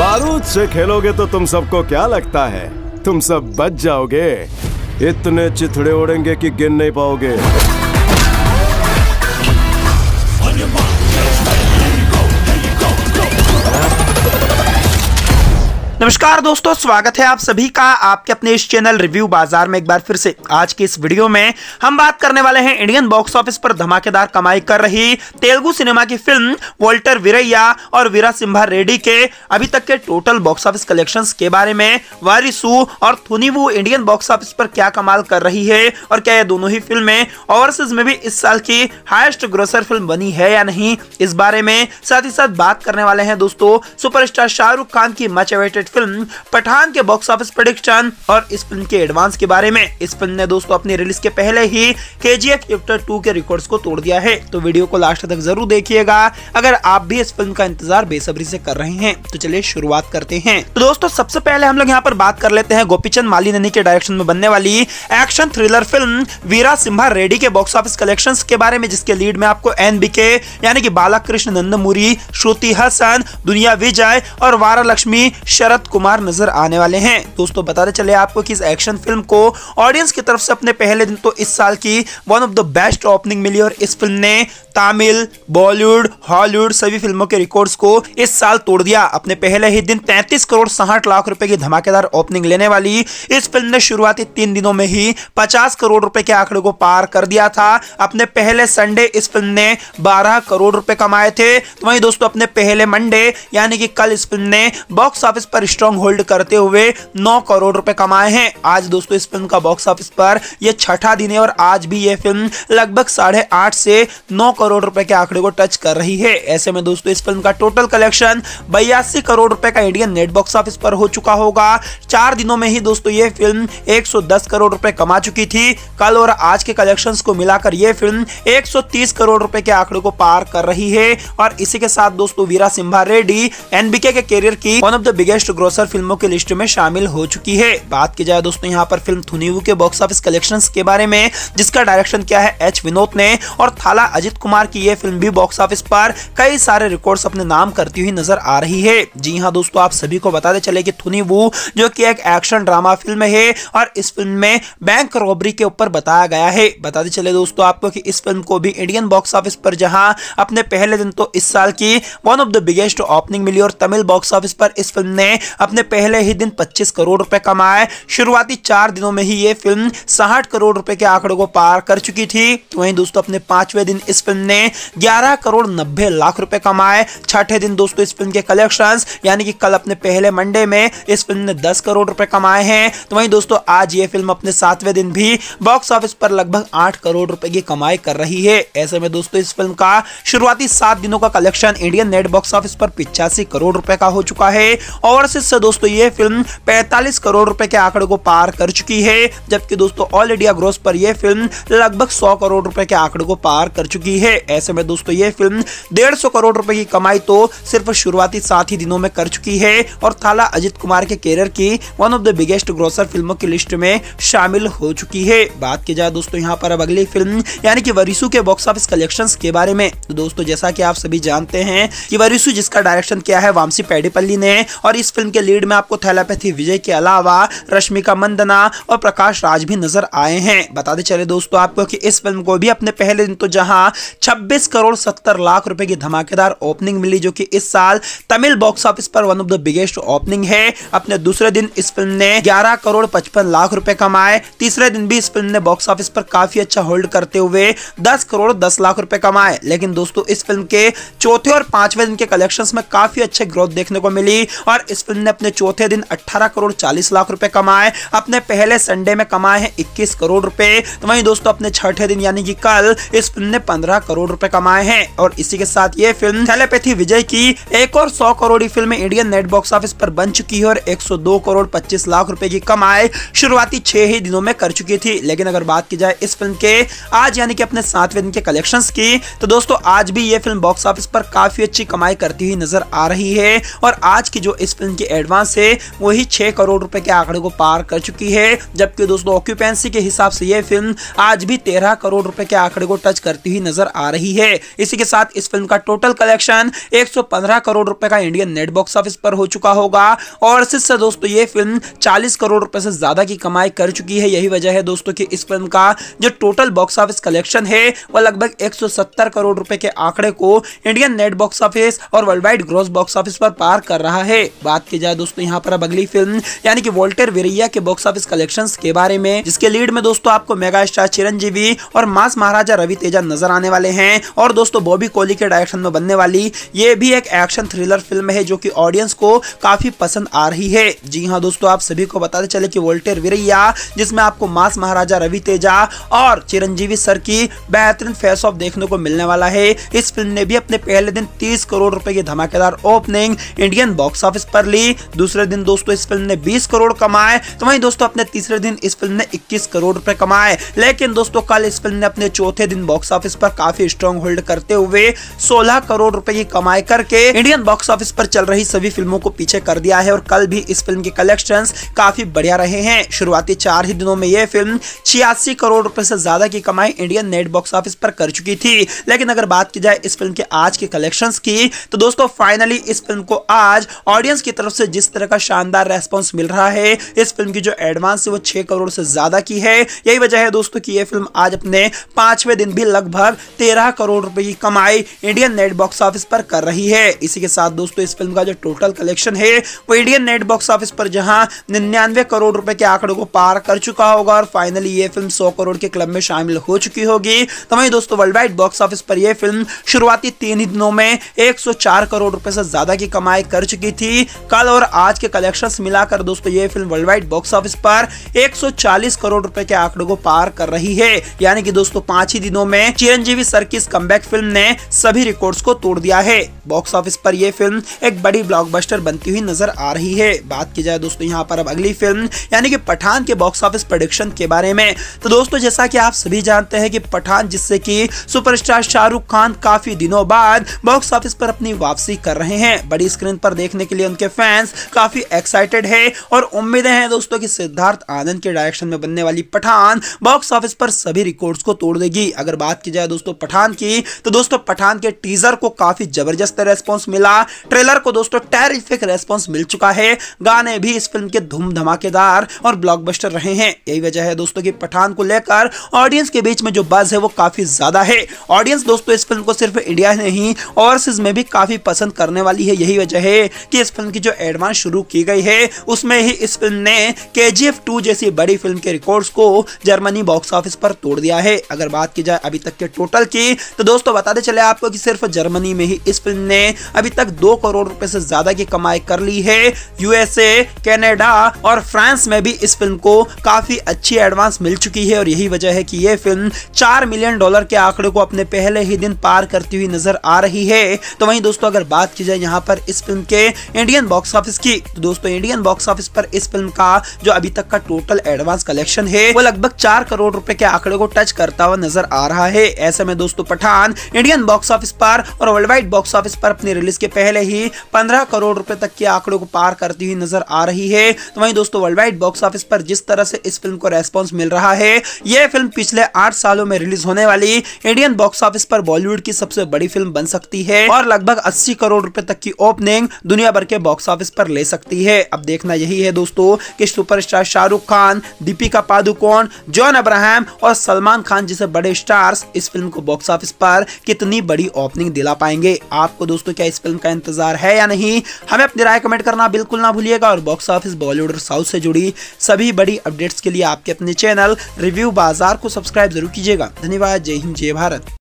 बारूद से खेलोगे तो तुम सबको क्या लगता है तुम सब बच जाओगे इतने चिथड़े उड़ेंगे कि गिन नहीं पाओगे नमस्कार दोस्तों स्वागत है आप सभी का आपके अपने इस चैनल रिव्यू बाजार में एक बार फिर से आज की इस वीडियो में हम बात करने वाले हैं इंडियन बॉक्स ऑफिस पर धमाकेदार कमाई कर रही तेलुगु सिनेमा की फिल्म वोल्टर वीरैया और वीरा सिम्हा रेड्डी के अभी तक के टोटल बॉक्स ऑफिस कलेक्शन के बारे में वारिसू और थुनीवू इंडियन बॉक्स ऑफिस पर क्या कमाल कर रही है और क्या ये दोनों ही फिल्में ओवरसीज में भी इस साल की हाइस्ट ग्रोसर फिल्म बनी है या नहीं इस बारे में साथ ही साथ बात करने वाले हैं दोस्तों सुपरस्टार शाहरुख खान की मच अवेटेड फिल्म पठान के बॉक्स ऑफिस प्रोडिक्शन और इस फिल्म के एडवांस के बारे में इस फिल्म ने दोस्तों अपनी रिलीज के पहले ही K G F chapter two के रिकॉर्ड को तोड़ दिया है तो वीडियो को लास्ट तक जरूर देखिएगा अगर आप भी इस फिल्म का इंतजार बेसब्री ऐसी कर रहे हैं तो चलिए शुरुआत करते हैं तो दोस्तों सबसे पहले हम लोग यहाँ पर बात कर लेते हैं गोपीचंद मालिनी के डायरेक्शन में बनने वाली action thriller film Veera Simha Reddy के बॉक्स ऑफिस कलेक्शन के बारे में जिसके लीड में आपको एन बी के यानी कि बालाकृष्ण नंदमुरी श्रुति हसन दुनिया विजय और वारा लक्ष्मी शरद शरद कुमार नजर आने वाले हैं दोस्तों बताते चले आपको कि इस एक्शन फिल्म को ऑडियंस की तरफ से अपने पहले दिन तो इस साल की one of the best opening मिली और इस फिल्म ने तमिल बॉलीवुड हॉलीवुड सभी फिल्मों के रिकॉर्ड को इस साल तोड़ दिया अपने पहले ही दिन तैतीस करोड़ साठ लाख रूपए की धमाकेदार ओपनिंग लेने वाली इस फिल्म ने शुरुआती तीन दिनों में ही पचास करोड़ रूपए के आंकड़े को पार कर दिया था अपने पहले संडे इस फिल्म ने 12 करोड़ रुपए कमाए थे तो वहीं दोस्तों अपने पहले मंडे यानी कि कल इस फिल्म ने बॉक्स ऑफिस पर स्ट्रॉन्ग होल्ड करते हुए नौ करोड़ रुपए कमाए हैं आज दोस्तों इस फिल्म का बॉक्स ऑफिस पर यह छठा दिन है और आज भी ये फिल्म लगभग साढ़े आठ से नौ करोड़ रुपए के आंकड़े को टच कर रही है ऐसे में दोस्तों इस फिल्म का टोटल कलेक्शन बयासी करोड़ रुपए का इंडियन नेट बॉक्स ऑफिस पर हो चुका होगा चार दिनों में ही दोस्तों ये फिल्म 110 करोड़ रुपए कमा चुकी थी कल और आज के कलेक्शन को मिलाकर यह फिल्म एक करोड़ रुपए के आंकड़े को पार कर रही है और इसी के साथ दोस्तों वीरा सिम्हा रेड्डी एनबीके के, के करियर की one of the biggest most grosser फिल्मों की लिस्ट में शामिल हो चुकी है बात की जाए दोस्तों यहाँ पर फिल्म थुनीवू के बॉक्स ऑफिस कलेक्शन के बारे में जिसका डायरेक्शन किया है एच विनोद ने और थाला अजित कुमार की यह फिल्म भी बॉक्स ऑफिस पर कई सारे रिकॉर्ड अपने नाम करती हुई नजर आ रही है जी हाँ दोस्तों आप सभी को बताते चले की थुनीवू जो की एक एक्शन ड्रामा फिल्म है और इस फिल्म में बैंक रॉबरी के ऊपर बताया गया है बताते चले दोस्तों आपको कि इस फिल्म को भी इंडियन बॉक्स ऑफिस पर जहां अपने पहले दिन तो इस साल की one of the biggest opening मिली और तमिल बॉक्स ऑफिस पर इस फिल्म ने अपने पहले ही दिन 25 करोड़ रुपए कमाए शुरुआती चार दिनों में ही ये फिल्म साठ करोड़ रुपए के आंकड़ों को पार कर चुकी थी तो वहीं दोस्तों अपने पांचवें दिन इस फिल्म ने ग्यारह करोड़ नब्बे लाख रुपए कमाए छठे दिन दोस्तों इस फिल्म के कलेक्शन यानी कि कल अपने पहले मंडे में इस फिल्म ने दस करोड़ रुपए कमाए हैं तो वही दोस्तों आज ये फिल्म अपने सातवें दिन भी बॉक्स ऑफिस पर लगभग आठ करोड़ रुपए की कमाई कर रही है ऐसे में दोस्तों इस फिल्म का शुरुआती सात दिनों का collection Indian net box office पर पिचासी करोड़ रुपए का हो चुका है और खास हिस्सा दोस्तों ये फिल्म 45 करोड़ रुपए के आंकड़े को पार कर चुकी है जबकि दोस्तों ऑल इंडिया ग्रोस पर यह फिल्म लगभग 100 करोड़ रुपए के आंकड़े को पार कर चुकी है ऐसे में दोस्तों ये फिल्म 150 करोड़ रुपए की कमाई तो सिर्फ शुरुआती सात ही दिनों में कर चुकी है और थाला अजित कुमार के कैरियर की one of the biggest grosser फिल्मों की लिस्ट में शामिल हो चुकी है बात की जाए दोस्तों यहाँ पर अब अगली फिल्म यानी कि वरिसु के बॉक्स ऑफिस कलेक्शन के बारे में दोस्तों जैसा की आप सभी जानते हैं कि वरिसु जिसका डायरेक्शन किया है वामसी पेडीपल्ली ने और इस फिल्म के लीड में आपको थैलापैथी विजय के अलावा रश्मिका मंदना और प्रकाश राज भी नजर आए हैं बताते चले दोस्तों आपको कि इस फिल्म को भी अपने पहले दिन तो जहां 26 करोड़ 70 लाख रुपए की धमाकेदार ओपनिंग मिली जो कि इस साल तमिल बॉक्स ऑफिस पर one of the biggest opening है अपने दूसरे दिन इस फिल्म ने ग्यारह करोड़ पचपन लाख रुपए कमाए तीसरे दिन भी इस फिल्म ने बॉक्स ऑफिस पर काफी अच्छा होल्ड करते हुए दस करोड़ दस लाख रुपए कमाए लेकिन दोस्तों इस फिल्म के चौथे और पांचवें दिन के कलेक्शन में काफी अच्छे ग्रोथ देखने को मिली और इस फिल्म ने अपने चौथे दिन 18 करोड़ 40 लाख रुपए कमाए अपने पहले संडे में कमाए हैं 21 करोड़ रुपए तो वहीं दोस्तों अपने छठे दिन यानी कि कल इस फिल्म ने 15 करोड़ रुपए कमाए हैं और इसी के साथ ये फिल्म थैलेपैथी विजय की एक और सौ करोड़ की film Indian net box office पर बन चुकी है और एक करोड़ पच्चीस लाख रूपए की कमाई शुरुआती छह ही दिनों में कर चुकी थी लेकिन अगर बात की जाए इस फिल्म के आज यानी कि अपने सातवें दिन के कलेक्शन की तो दोस्तों आज भी ये फिल्म बॉक्स ऑफिस पर काफी अच्छी कमाई करती हुई नजर आ रही है और आज की जो इस फिल्म की एडवांस है वही छह करोड़ रुपए के आंकड़े को पार कर चुकी है जबकि दोस्तों ऑक्यूपेंसी के हिसाब से ये फिल्म आज भी तेरह करोड़ रुपए के आंकड़े को टच करती हुई नजर आ रही है इसी के साथ इस फिल्म का टोटल कलेक्शन एक करोड़ रुपए का इंडियन नेट बॉक्स ऑफिस पर हो चुका होगा और इससे दोस्तों ये फिल्म चालीस करोड़ रुपए से ज्यादा की कमाई कर चुकी है यही वजह है दोस्तों की इस फिल्म का जो टोटल बॉक्स ऑफिस कलेक्शन है वह लगभग एक करोड़ रुपए के आंकड़े को इंडियन नेट बॉक्स ऑफिस और world wide gross box office पर पार कर रहा है बात की जाए दोस्तों यहाँ पर अब अगली फिल्म यानी कि वोल्टर वेरिया के बॉक्स ऑफिस कलेक्शन के बारे में जिसके लीड में दोस्तों आपको मेगा स्टार चिरंजीवी और मास महाराजा रवि तेजा नजर आने वाले हैं और दोस्तों बॉबी कोहली के डायरेक्शन में बनने वाली ये भी एक एक्शन थ्रिलर फिल्म है जो कि ऑडियंस को काफी पसंद आ रही है जी हाँ दोस्तों आप सभी को बताते चले कि वोल्टेर वीरैया जिसमें आपको मास महाराजा रवि तेजा और चिरंजीवी सर की बेहतरीन फेस ऑफ देखने को मिलने वाला है इस फिल्म ने भी अपने पहले दिन तीस करोड़ रुपए की धमाकेदार ओपनिंग इंडियन बॉक्स ऑफिस पर ली करी दूसरे दिन दोस्तों इस फिल्म ने बीस करोड़ कमाए तो वहीं दोस्तों अपने तीसरे दिन इस फिल्म ने इक्कीस करोड़ रुपए कमाए लेकिन दोस्तों कल इस फिल्म ने अपने चौथे दिन बॉक्स ऑफिस पर काफी स्ट्रॉन्ग होल्ड करते हुए सोलह करोड़ रुपए की कमाई करके इंडियन बॉक्स ऑफिस पर चल रही सभी फिल्मों को पीछे कर दिया है और कल भी इस फिल्म के कलेक्शन काफी बढ़िया रहे हैं शुरुआती चार ही दिनों में यह फिल्म छियासी करोड़ रुपए से ज्यादा की कमाई इंडियन नेट बॉक्स ऑफिस पर कर चुकी थी लेकिन अगर बात की जाए इस फिल्म के आज के कलेक्शन की तो दोस्तों फाइनली इस फिल्म को आज ऑडियंस की तरफ तरफ से जिस तरह का शानदार रेस्पॉन्स मिल रहा है इस फिल्म की जो एडवांस है वो छह करोड़ से ज़्यादा की है यही वजह है दोस्तों की यह फिल्म आज अपने पांचवें दिन भी लगभग तेरह करोड़ रुपए की कमाई इंडियन नेट बॉक्स ऑफिस पर कर रही है इसी के साथ दोस्तों इस फिल्म का जो टोटल कलेक्शन है वो इंडियन नेट बॉक्स ऑफिस पर जहां निन्यानवे करोड़ रुपए के आंकड़ों को पार कर चुका होगा और फाइनली ये फिल्म सौ करोड़ के क्लब में शामिल हो चुकी होगी तो वही दोस्तों वर्ल्ड वाइड बॉक्स ऑफिस पर यह फिल्म शुरुआती तीन ही दिनों में 104 करोड़ रुपए से ज्यादा की कमाई कर चुकी थी कल और आज के कलेक्शंस मिलाकर दोस्तों ये film world wide box office पर 140 करोड़ रुपए के आंकड़े को पार कर रही है यानी कि दोस्तों पांच ही दिनों में चिरंजीवी सर की इस फिल्म ने सभी रिकॉर्ड को तोड़ दिया है बॉक्स ऑफिस पर यह फिल्म एक बड़ी ब्लॉकबस्टर बनती हुई नजर आ रही है बात की जाए दोस्तों यहाँ पर अब अगली फिल्म यानी कि पठान के बॉक्स ऑफिस प्रोडिक्शन के बारे में तो दोस्तों जैसा की आप सभी जानते हैं कि पठान जिससे की सुपरस्टार शाहरुख खान काफी दिनों बाद बॉक्स ऑफिस पर अपनी वापसी कर रहे हैं बड़ी स्क्रीन पर देखने के लिए उनके फैंस काफ़ी एक्साइटेड है और उम्मीदें हैं दोस्तों कि सिद्धार्थ आनंद के डायरेक्शन में बनने वाली पठान बॉक्स ऑफिस पर सभी रिकॉर्ड्स को तोड़ देगी अगर बात की जाए दोस्तों पठान की तो दोस्तों पठान के टीजर को काफ़ी ज़बरदस्त रेस्पॉन्स मिला ट्रेलर को दोस्तों टेरिफिक रेस्पॉन्स मिल चुका है गाने भी इस फिल्म के धूम धमाकेदार और ब्लॉकबस्टर रहे हैं यही वजह है दोस्तों की पठान को लेकर ऑडियंस के बीच में जो बज है वो काफ़ी ज़्यादा है ऑडियंस दोस्तों इस फिल्म को सिर्फ इंडिया नहीं ओवरसीज में भी काफ़ी पसंद करने वाली है यही वजह है कि इस फिल्म की जो जो एडवांस शुरू की गई है उसमें ही इस फिल्म ने के जी जैसी बड़ी फिल्म के रिकॉर्ड को जर्मनी बॉक्स ऑफिस पर तोड़ दिया है अगर बात की जाए अभी तक के टोटल की तो दोस्तों बताते चले आपको कि सिर्फ जर्मनी में ही इस फिल्म ने अभी तक दो करोड़ रुपए से ज्यादा की कमाई कर ली है यूएसए कैनेडा और फ्रांस में भी इस फिल्म को काफी अच्छी एडवांस मिल चुकी है और यही वजह है कि यह फिल्म चार मिलियन डॉलर के आंकड़े को अपने पहले ही दिन पार करती हुई नजर आ रही है तो वहीं दोस्तों अगर बात की जाए यहाँ पर इस फिल्म के इंडियन बॉक्स बॉक्स ऑफिस की तो दोस्तों इंडियन बॉक्स ऑफिस पर इस फिल्म का जो अभी तक का टोटल एडवांस कलेक्शन है वो लगभग चार करोड़ रूपए के आंकड़े को टच करता हुआ नजर आ रहा है ऐसे में दोस्तों पठान इंडियन बॉक्स ऑफिस पर और वर्ल्ड वाइड बॉक्स ऑफिस पर अपनी रिलीज के पहले ही पंद्रह करोड़ रुपए तक के आंकड़े को पार करती हुई नजर आ रही है तो वही दोस्तों वर्ल्ड वाइड बॉक्स ऑफिस पर जिस तरह से इस फिल्म को रेस्पॉन्स मिल रहा है यह फिल्म पिछले आठ सालों में रिलीज होने वाली इंडियन बॉक्स ऑफिस पर बॉलीवुड की सबसे बड़ी फिल्म बन सकती है और लगभग अस्सी करोड़ रुपए तक की ओपनिंग दुनिया भर के बॉक्स ऑफिस पर ले सकती है अब देखना यही है दोस्तों कि सुपरस्टार शाहरुख खान दीपिका पादुकोण जॉन अब्राहम और सलमान खान जैसे बड़े स्टार्स इस फिल्म को बॉक्स ऑफिस पर कितनी बड़ी ओपनिंग दिला पाएंगे आपको दोस्तों क्या इस फिल्म का इंतजार है या नहीं हमें अपनी राय कमेंट करना बिल्कुल ना भूलिएगा और बॉक्स ऑफिस बॉलीवुड और साउथ से जुड़ी सभी बड़ी अपडेट्स के लिए आपके अपने चैनल रिव्यू बाजार को सब्सक्राइब जरूर कीजिएगा धन्यवाद जय हिंद जय भारत